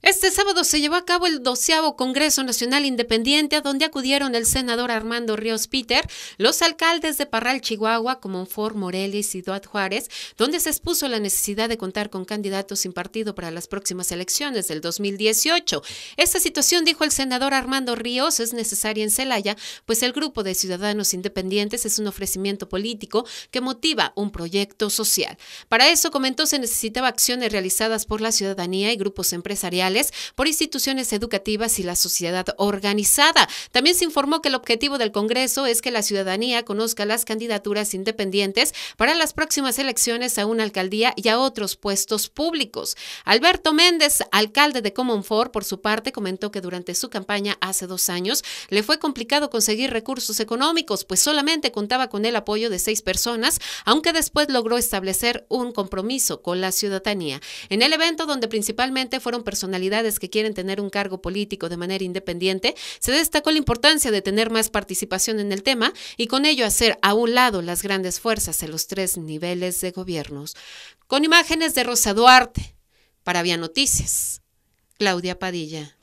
Este sábado se llevó a cabo el doceavo Congreso Nacional Independiente, a donde acudieron el senador Armando Ríos Peter, los alcaldes de Parral, Chihuahua, como Morelis y Ciudad Juárez, donde se expuso la necesidad de contar con candidatos sin partido para las próximas elecciones del 2018. Esta situación, dijo el senador Armando Ríos, es necesaria en Celaya, pues el grupo de ciudadanos independientes es un ofrecimiento político que motiva un proyecto social. Para eso, comentó, se necesitaba acciones realizadas por la ciudadanía y grupos empresariales por instituciones educativas y la sociedad organizada. También se informó que el objetivo del Congreso es que la ciudadanía conozca las candidaturas independientes para las próximas elecciones a una alcaldía y a otros puestos públicos. Alberto Méndez, alcalde de Comonfort, por su parte, comentó que durante su campaña hace dos años le fue complicado conseguir recursos económicos, pues solamente contaba con el apoyo de seis personas, aunque después logró establecer un compromiso con la ciudadanía. En el evento donde principalmente fueron personal que quieren tener un cargo político de manera independiente, se destacó la importancia de tener más participación en el tema y con ello hacer a un lado las grandes fuerzas en los tres niveles de gobiernos. Con imágenes de Rosa Duarte, para Vía Noticias, Claudia Padilla.